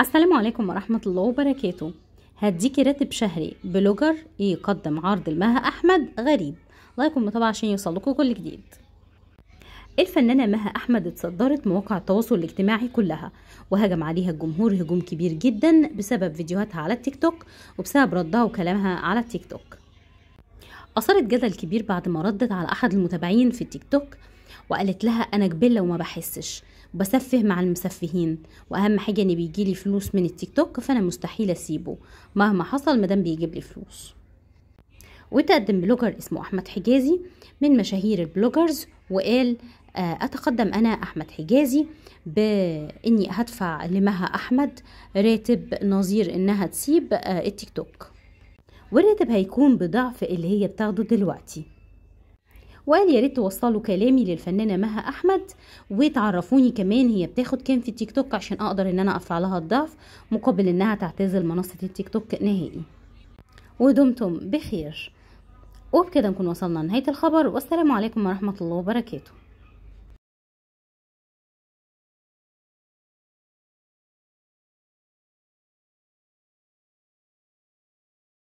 السلام عليكم ورحمة الله وبركاته هديكي راتب شهري بلوجر يقدم عرض المها أحمد غريب لايك ومتابعة عشان يوصلكوا كل جديد الفنانة مها أحمد اتصدرت مواقع التواصل الاجتماعي كلها وهجم عليها الجمهور هجوم كبير جدا بسبب فيديوهاتها على التيك توك وبسبب ردها وكلامها على التيك توك أثارت جدل كبير بعد ما ردت على أحد المتابعين في التيك توك وقالت لها انا كبله وما بحسش بسفه مع المسفهين واهم حاجه ان بيجي لي فلوس من التيك توك فانا مستحيل اسيبه مهما حصل مدام بيجيب لي فلوس وتقدم بلوجر اسمه احمد حجازي من مشاهير البلوجرز وقال آه، اتقدم انا احمد حجازي باني هدفع لمها احمد راتب نظير انها تسيب آه، التيك توك والراتب هيكون بضعف اللي هي بتاخده دلوقتي وقال يا ريت توصلوا كلامي للفنانه مها احمد وتعرفوني كمان هي بتاخد كام في التيك توك عشان اقدر ان انا ادفع لها الضعف مقابل انها تعتزل منصه التيك توك نهائي ودمتم بخير وبكده نكون وصلنا لنهايه الخبر والسلام عليكم ورحمه الله وبركاته